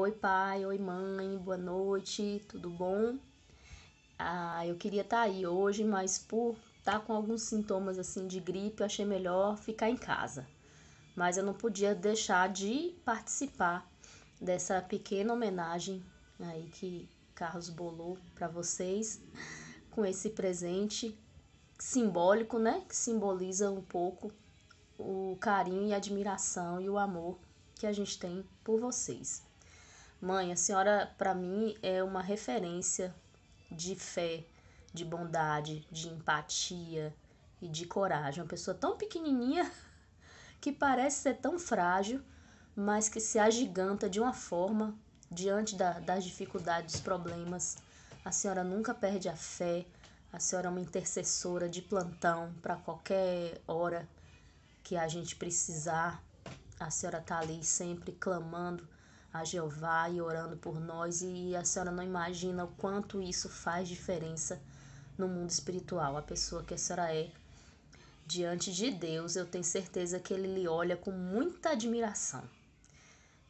Oi, pai, oi, mãe, boa noite, tudo bom? Ah, eu queria estar tá aí hoje, mas por estar tá com alguns sintomas assim de gripe, eu achei melhor ficar em casa. Mas eu não podia deixar de participar dessa pequena homenagem aí que Carlos bolou para vocês com esse presente simbólico, né? Que simboliza um pouco o carinho e admiração e o amor que a gente tem por vocês. Mãe, a senhora para mim é uma referência de fé, de bondade, de empatia e de coragem. Uma pessoa tão pequenininha que parece ser tão frágil, mas que se agiganta de uma forma diante da, das dificuldades, dos problemas. A senhora nunca perde a fé. A senhora é uma intercessora de plantão para qualquer hora que a gente precisar. A senhora tá ali sempre clamando a Jeová e orando por nós, e a senhora não imagina o quanto isso faz diferença no mundo espiritual. A pessoa que a senhora é diante de Deus, eu tenho certeza que ele lhe olha com muita admiração.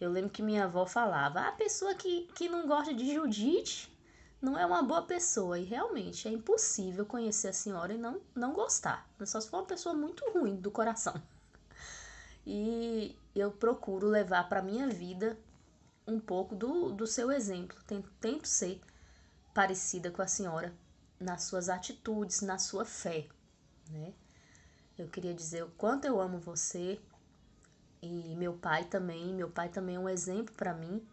Eu lembro que minha avó falava: a pessoa que, que não gosta de Judite não é uma boa pessoa. E realmente é impossível conhecer a senhora e não, não gostar. Só se for uma pessoa muito ruim do coração. E eu procuro levar para minha vida um pouco do, do seu exemplo. Tento, tento ser parecida com a senhora nas suas atitudes, na sua fé, né? Eu queria dizer o quanto eu amo você e meu pai também. Meu pai também é um exemplo para mim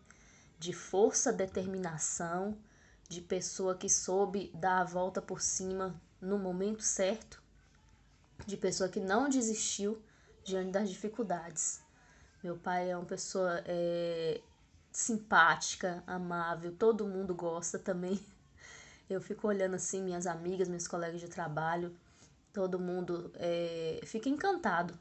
de força, determinação, de pessoa que soube dar a volta por cima no momento certo, de pessoa que não desistiu diante das dificuldades. Meu pai é uma pessoa é, simpática, amável, todo mundo gosta também. Eu fico olhando assim, minhas amigas, meus colegas de trabalho, todo mundo é, fica encantado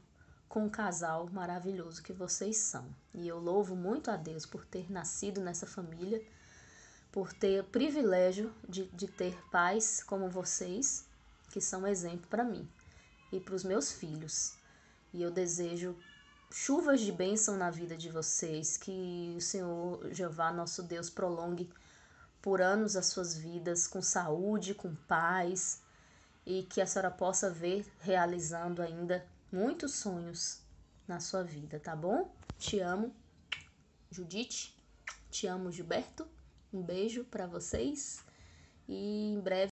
com o casal maravilhoso que vocês são. E eu louvo muito a Deus por ter nascido nessa família, por ter o privilégio de, de ter pais como vocês, que são exemplo para mim e para os meus filhos. E eu desejo chuvas de bênção na vida de vocês, que o Senhor Jeová, nosso Deus, prolongue por anos as suas vidas com saúde, com paz e que a senhora possa ver realizando ainda muitos sonhos na sua vida, tá bom? Te amo, Judite. Te amo, Gilberto. Um beijo para vocês e em breve